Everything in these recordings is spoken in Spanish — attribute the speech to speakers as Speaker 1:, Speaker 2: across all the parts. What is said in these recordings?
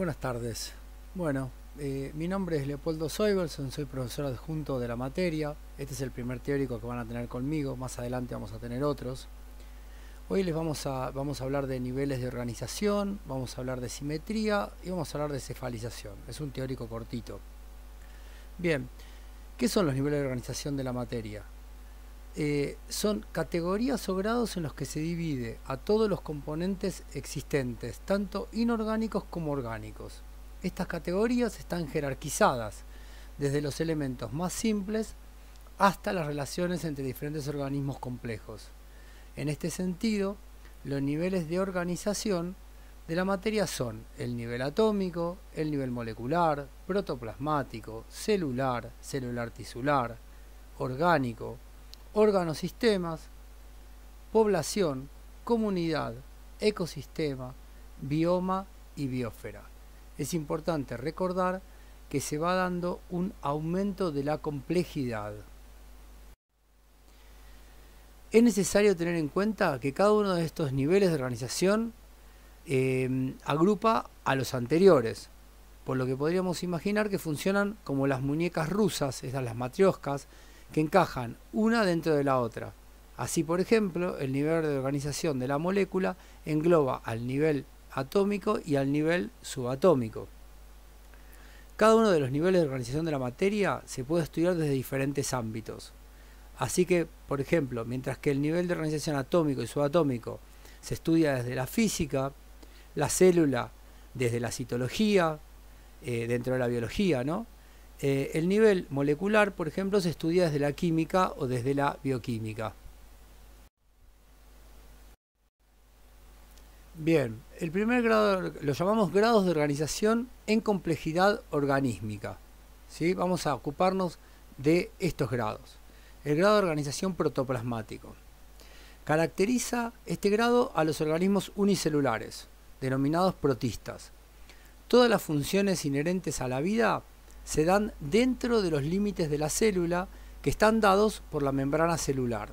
Speaker 1: Buenas tardes. Bueno, eh, mi nombre es Leopoldo Soibelson, soy profesor adjunto de la materia. Este es el primer teórico que van a tener conmigo, más adelante vamos a tener otros. Hoy les vamos a, vamos a hablar de niveles de organización, vamos a hablar de simetría y vamos a hablar de cefalización. Es un teórico cortito. Bien, ¿qué son los niveles de organización de la materia? Eh, son categorías o grados en los que se divide a todos los componentes existentes, tanto inorgánicos como orgánicos. Estas categorías están jerarquizadas desde los elementos más simples hasta las relaciones entre diferentes organismos complejos. En este sentido, los niveles de organización de la materia son el nivel atómico, el nivel molecular, protoplasmático, celular, celular tisular, orgánico, órganos sistemas, población, comunidad, ecosistema, bioma y biosfera. Es importante recordar que se va dando un aumento de la complejidad. Es necesario tener en cuenta que cada uno de estos niveles de organización em, agrupa a los anteriores, por lo que podríamos imaginar que funcionan como las muñecas rusas, esas las matrioscas, que encajan una dentro de la otra. Así, por ejemplo, el nivel de organización de la molécula engloba al nivel atómico y al nivel subatómico. Cada uno de los niveles de organización de la materia se puede estudiar desde diferentes ámbitos. Así que, por ejemplo, mientras que el nivel de organización atómico y subatómico se estudia desde la física, la célula desde la citología, eh, dentro de la biología, ¿no? Eh, el nivel molecular, por ejemplo, se estudia desde la química o desde la bioquímica. Bien, el primer grado lo llamamos grados de organización en complejidad organísmica. ¿sí? Vamos a ocuparnos de estos grados. El grado de organización protoplasmático. Caracteriza este grado a los organismos unicelulares, denominados protistas. Todas las funciones inherentes a la vida se dan dentro de los límites de la célula que están dados por la membrana celular.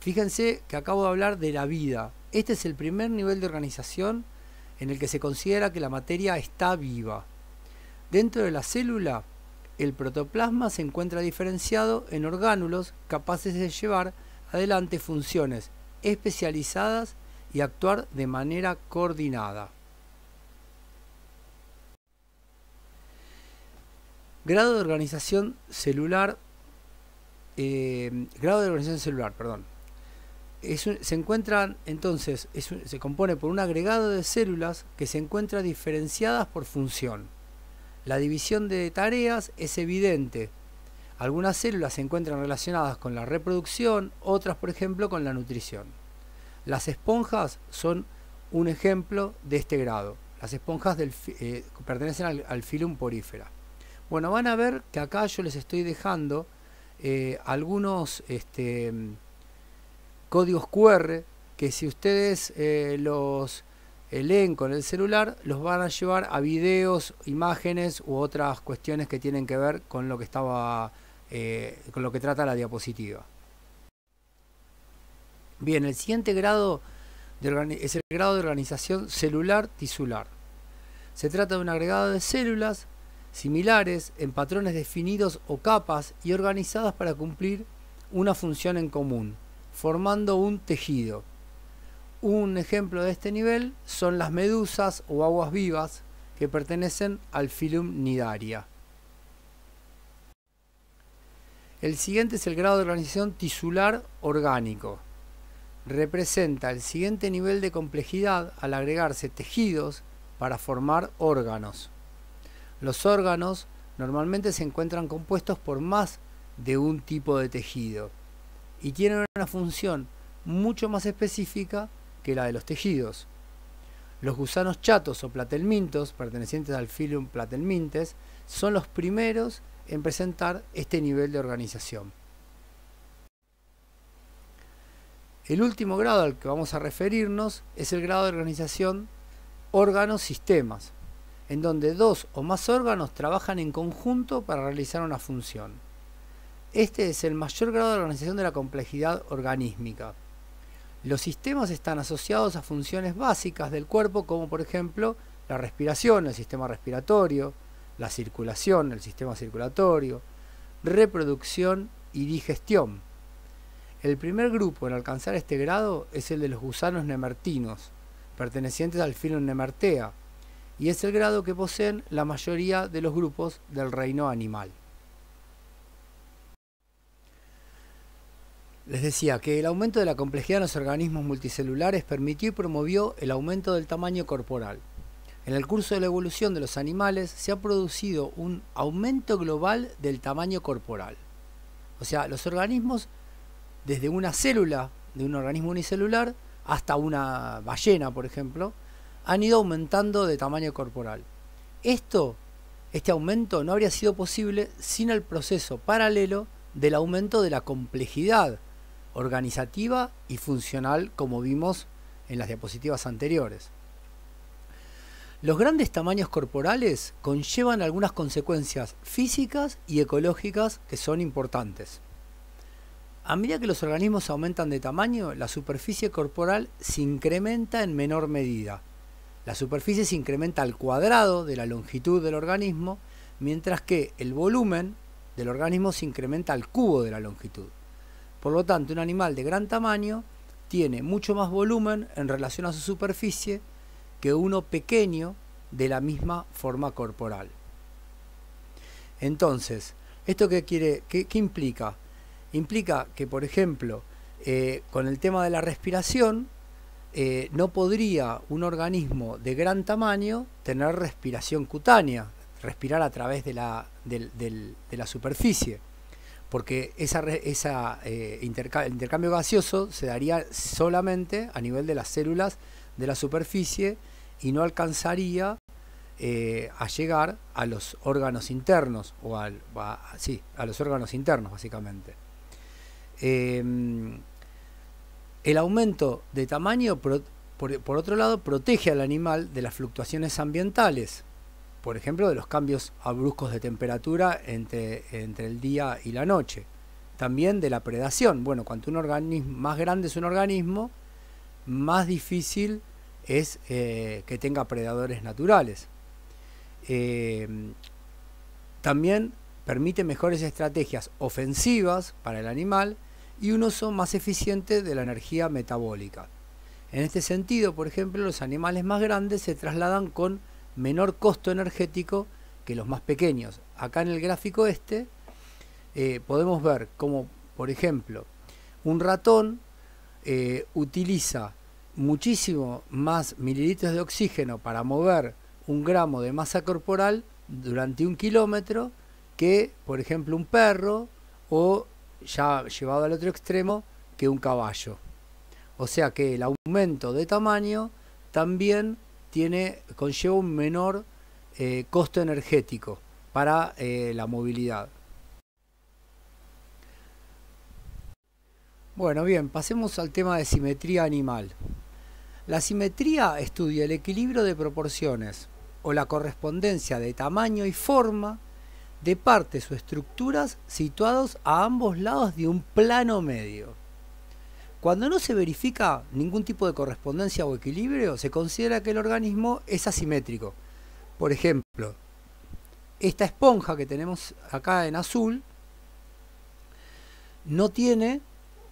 Speaker 1: Fíjense que acabo de hablar de la vida. Este es el primer nivel de organización en el que se considera que la materia está viva. Dentro de la célula, el protoplasma se encuentra diferenciado en orgánulos capaces de llevar adelante funciones especializadas y actuar de manera coordinada. Grado de organización celular. Eh, grado de organización celular, perdón. se encuentran entonces, se compone por un agregado de células que se encuentran diferenciadas por función. La división de tareas es evidente. Algunas células se encuentran relacionadas con la reproducción, otras, por ejemplo, con la nutrición. Las esponjas son un ejemplo de este grado. Las esponjas eh, pertenecen al, al filum porífera. Bueno, van a ver que acá yo les estoy dejando eh, algunos este, códigos QR que si ustedes eh, los eh, leen con el celular, los van a llevar a videos, imágenes u otras cuestiones que tienen que ver con lo que estaba, con lo que trata la diapositiva. Bien, el siguiente grado es el grado de organización celular-tisular. Se trata de un agregado de células similares en patrones definidos o capas y organizadas para cumplir una función en común, formando un tejido. Un ejemplo de este nivel son las medusas o aguas vivas que pertenecen al filum Nidaria. El siguiente es el grado de organización tisular orgánico. Representa el siguiente nivel de complejidad al agregarse tejidos para formar órganos. Los órganos normalmente se encuentran compuestos por más de un tipo de tejido y tienen una función mucho más específica que la de los tejidos. Los gusanos chatos o platelmintos, pertenecientes al phylum platelmintes, son los primeros en presentar este nivel de organización. El último grado al que vamos a referirnos es el grado de organización órganos-sistemas, en donde dos o más órganos trabajan en conjunto para realizar una función. Este es el mayor grado de organización de la complejidad organísmica. Los sistemas están asociados a funciones básicas del cuerpo como por ejemplo la respiración, el sistema respiratorio, la circulación, el sistema circulatorio, reproducción y digestión. El primer grupo en alcanzar este grado es el de los gusanos nemertinos, pertenecientes al filo Nemertea, y es el grado que poseen la mayoría de los grupos del reino animal. Les decía que el aumento de la complejidad en los organismos multicelulares permitió y promovió el aumento del tamaño corporal. En el curso de la evolución de los animales se ha producido un aumento global del tamaño corporal. O sea, los organismos, desde una célula de un organismo unicelular hasta una ballena, por ejemplo, han ido aumentando de tamaño corporal. Esto, este aumento no habría sido posible sin el proceso paralelo del aumento de la complejidad organizativa y funcional como vimos en las diapositivas anteriores. Los grandes tamaños corporales conllevan algunas consecuencias físicas y ecológicas que son importantes. A medida que los organismos aumentan de tamaño, la superficie corporal se incrementa en menor medida, la superficie se incrementa al cuadrado de la longitud del organismo, mientras que el volumen del organismo se incrementa al cubo de la longitud. Por lo tanto, un animal de gran tamaño tiene mucho más volumen en relación a su superficie que uno pequeño de la misma forma corporal. Entonces, ¿esto qué, quiere, qué, implica? Implica que, por ejemplo, eh, con el tema de la respiración, eh, no podría un organismo de gran tamaño tener respiración cutánea, respirar a través de la, superficie, porque eh, el intercambio gaseoso se daría solamente a nivel de las células de la superficie y no alcanzaría eh, a llegar a los órganos internos, o a los órganos internos básicamente. Em, el aumento de tamaño, por, otro lado, protege al animal de las fluctuaciones ambientales, por ejemplo, de los cambios abruptos de temperatura entre, el día y la noche. También de la predación. Bueno, cuanto un organismo, más grande es un organismo, más difícil es eh, que tenga predadores naturales. Eh, también permite mejores estrategias ofensivas para el animal y un uso más eficiente de la energía metabólica. En este sentido, por ejemplo, los animales más grandes se trasladan con menor costo energético que los más pequeños. Acá en el gráfico este eh, podemos ver cómo, por ejemplo, un ratón eh, utiliza muchísimo más mililitros de oxígeno para mover un gramo de masa corporal durante un kilómetro que, por ejemplo, un perro o ya llevado al otro extremo que un caballo. O sea que el aumento de tamaño también tiene, conlleva un menor eh, costo energético para eh, la movilidad. Bueno, bien, pasemos al tema de simetría animal. La simetría estudia el equilibrio de proporciones o la correspondencia de tamaño y forma de partes o estructuras situados a ambos lados de un plano medio. Cuando no se verifica ningún tipo de correspondencia o equilibrio, se considera que el organismo es asimétrico. Por ejemplo, esta esponja que tenemos acá en azul no tiene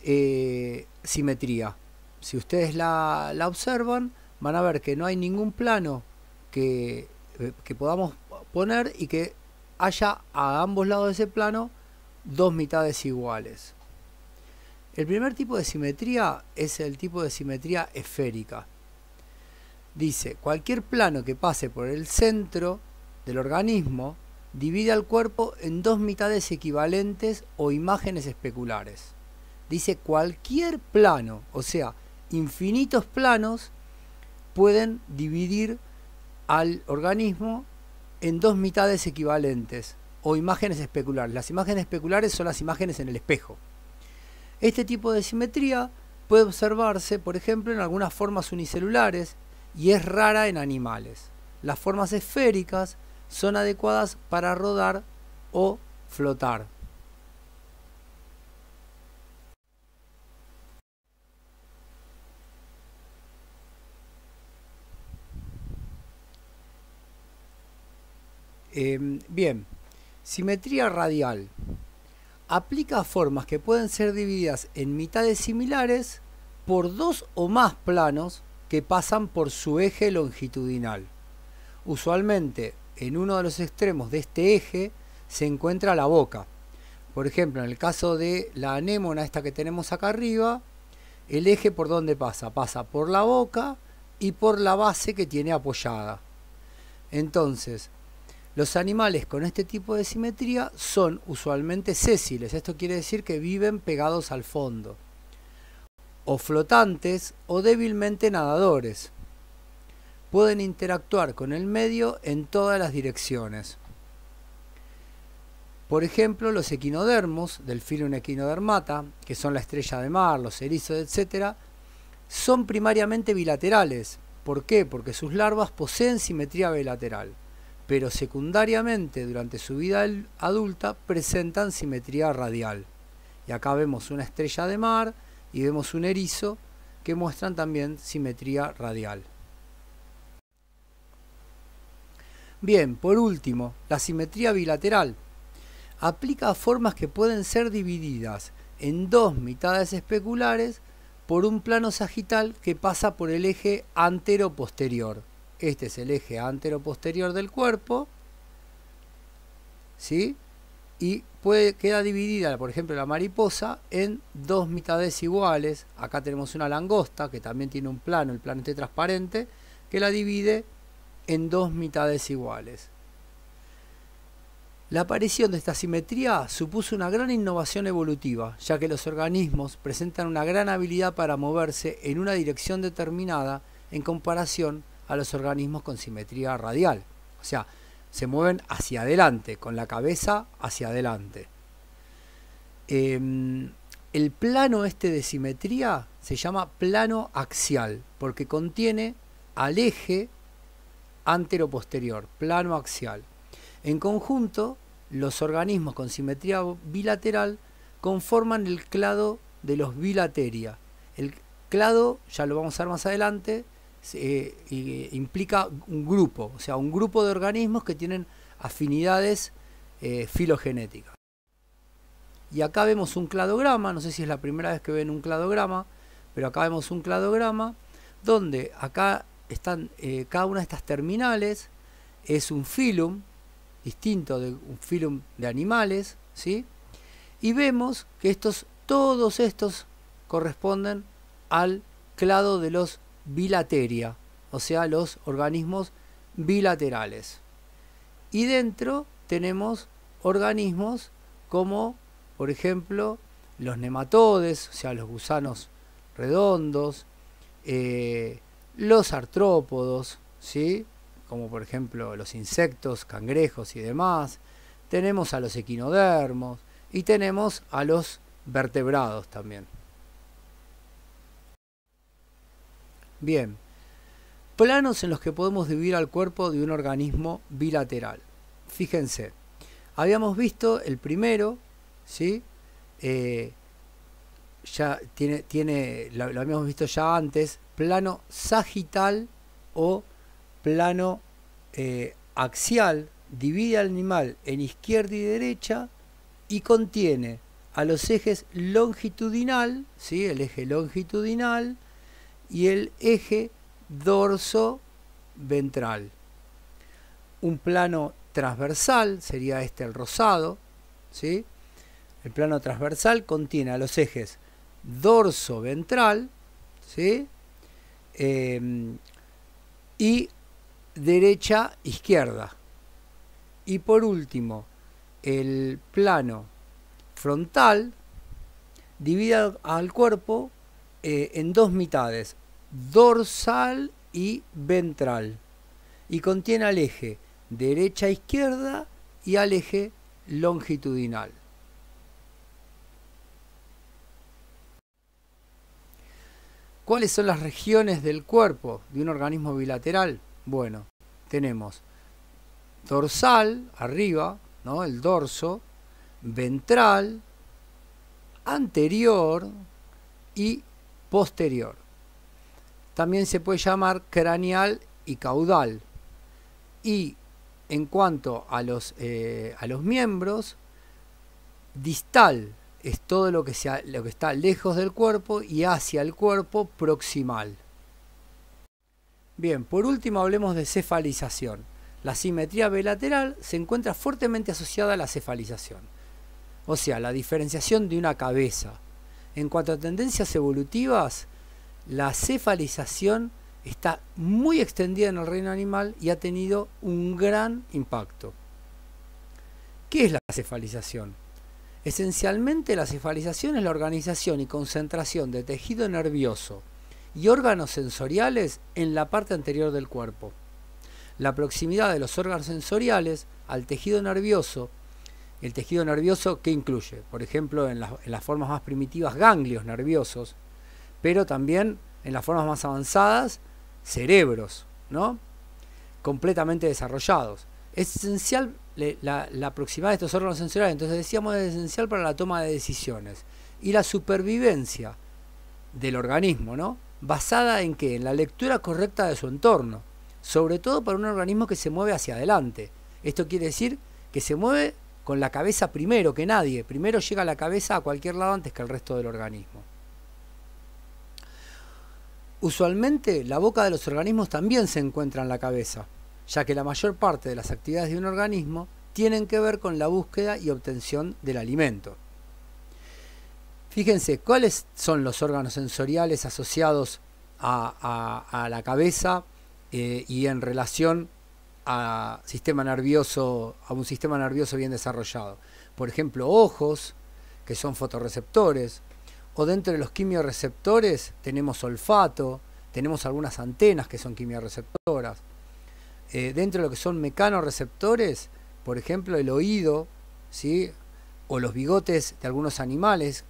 Speaker 1: eh, simetría. Si ustedes la, observan, van a ver que no hay ningún plano que, eh, que podamos poner y que haya a ambos lados de ese plano dos mitades iguales. El primer tipo de simetría es el tipo de simetría esférica. Dice, cualquier plano que pase por el centro del organismo divide al cuerpo en dos mitades equivalentes o imágenes especulares. Dice, cualquier plano, o sea, infinitos planos pueden dividir al organismo en dos mitades equivalentes o imágenes especulares. Las imágenes especulares son las imágenes en el espejo. Este tipo de simetría puede observarse, por ejemplo, en algunas formas unicelulares y es rara en animales. Las formas esféricas son adecuadas para rodar o flotar. Em, bien, simetría radial. Aplica formas que pueden ser divididas en mitades similares por dos o más planos que pasan por su eje longitudinal. Usualmente, en uno de los extremos de este eje se encuentra la boca. Por ejemplo, en el caso de la anémona, esta que tenemos acá arriba, el eje por donde pasa, pasa por la boca y por la base que tiene apoyada. Entonces, los animales con este tipo de simetría son usualmente sésiles, esto quiere decir que viven pegados al fondo, o flotantes o débilmente nadadores. Pueden interactuar con el medio en todas las direcciones. Por ejemplo, los equinodermos, del filo equinodermata, que son la estrella de mar, los erizos, etc., son primariamente bilaterales. ¿Por qué? Porque sus larvas poseen simetría bilateral pero secundariamente durante su vida adulta presentan simetría radial. Y acá vemos una estrella de mar y vemos un erizo que muestran también simetría radial. Bien, por último, la simetría bilateral. Aplica a formas que pueden ser divididas en dos mitades especulares por un plano sagital que pasa por el eje antero-posterior. Este es el eje antero-posterior del cuerpo. ¿Sí? Y puede, queda dividida, por ejemplo, la mariposa en dos mitades iguales. Acá tenemos una langosta que también tiene un plano, el plano transparente, que la divide en dos mitades iguales. La aparición de esta simetría supuso una gran innovación evolutiva, ya que los organismos presentan una gran habilidad para moverse en una dirección determinada en comparación a los organismos con simetría radial. O sea, se mueven hacia adelante, con la cabeza hacia adelante. Em, el plano este de simetría se llama plano axial, porque contiene al eje antero-posterior, plano axial. En conjunto, los organismos con simetría bilateral conforman el clado de los bilateria. El clado, ya lo vamos a ver más adelante, eh, implica un grupo, o sea, un grupo de organismos que tienen afinidades eh, filogenéticas. Y acá vemos un cladograma, no sé si es la primera vez que ven un cladograma, pero acá vemos un cladograma donde acá están eh, cada una de estas terminales es un filum distinto de un filum de animales, ¿sí? Y vemos que estos todos estos corresponden al clado de los bilateria, o sea, los organismos bilaterales. Y dentro tenemos organismos como, por ejemplo, los nematodes, o sea, los gusanos redondos, eh, los artrópodos, ¿sí? como por ejemplo los insectos, cangrejos y demás. Tenemos a los equinodermos y tenemos a los vertebrados también. Bien, planos en los que podemos dividir al cuerpo de un organismo bilateral. Fíjense, habíamos visto el primero, ¿sí? Eh, ya tiene, lo, habíamos visto ya antes, plano sagital o plano eh, axial, divide al animal en izquierda y derecha y contiene a los ejes longitudinal, ¿sí? el eje longitudinal y el eje dorso ventral. Un plano transversal sería este el rosado, ¿sí? El plano transversal contiene a los ejes dorso ventral, ¿sí? Em, y derecha izquierda. Y por último, el plano frontal divide al cuerpo eh, en dos mitades, dorsal y ventral, y contiene al eje derecha-izquierda e y al eje longitudinal. ¿Cuáles son las regiones del cuerpo de un organismo bilateral? Bueno, tenemos dorsal, arriba, ¿no? el dorso, ventral, anterior y posterior. También se puede llamar craneal y caudal. Y en cuanto a los, eh, a los miembros, distal es todo lo que, sea, lo que está lejos del cuerpo y hacia el cuerpo proximal. Bien, por último hablemos de cefalización. La simetría bilateral se encuentra fuertemente asociada a la cefalización, o sea, la diferenciación de una cabeza en cuanto a tendencias evolutivas, la cefalización está muy extendida en el reino animal y ha tenido un gran impacto. ¿Qué es la cefalización? Esencialmente la cefalización es la organización y concentración de tejido nervioso y órganos sensoriales en la parte anterior del cuerpo. La proximidad de los órganos sensoriales al tejido nervioso el tejido nervioso que incluye, por ejemplo, en, las formas más primitivas, ganglios nerviosos, pero también en las formas más avanzadas, cerebros, ¿no? Completamente desarrollados. Es esencial la, la, proximidad de estos órganos sensoriales, entonces decíamos es esencial para la toma de decisiones y la supervivencia del organismo, ¿no? Basada en qué? En la lectura correcta de su entorno, sobre todo para un organismo que se mueve hacia adelante. Esto quiere decir que se mueve con la cabeza primero que nadie. Primero llega la cabeza a cualquier lado antes que el resto del organismo. Usualmente la boca de los organismos también se encuentra en la cabeza, ya que la mayor parte de las actividades de un organismo tienen que ver con la búsqueda y obtención del alimento. Fíjense, ¿cuáles son los órganos sensoriales asociados a, la cabeza eh, y en relación a, sistema nervioso, a un sistema nervioso bien desarrollado. Por ejemplo, ojos, que son fotorreceptores, o dentro de los quimioreceptores tenemos olfato, tenemos algunas antenas que son quimiorreceptoras eh, dentro de lo que son mecanorreceptores, por ejemplo, el oído, ¿sí? o los bigotes de algunos animales.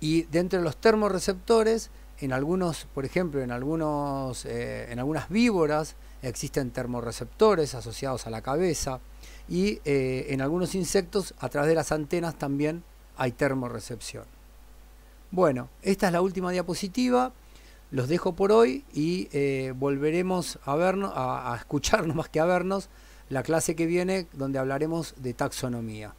Speaker 1: Y dentro de los termorreceptores, en algunos, por ejemplo, en, algunos, eh, en algunas víboras, existen termorreceptores asociados a la cabeza y eh, en algunos insectos a través de las antenas también hay termorrecepción. Bueno, esta es la última diapositiva. Los dejo por hoy y eh, volveremos a, vernos, a escucharnos más que a vernos la clase que viene donde hablaremos de taxonomía.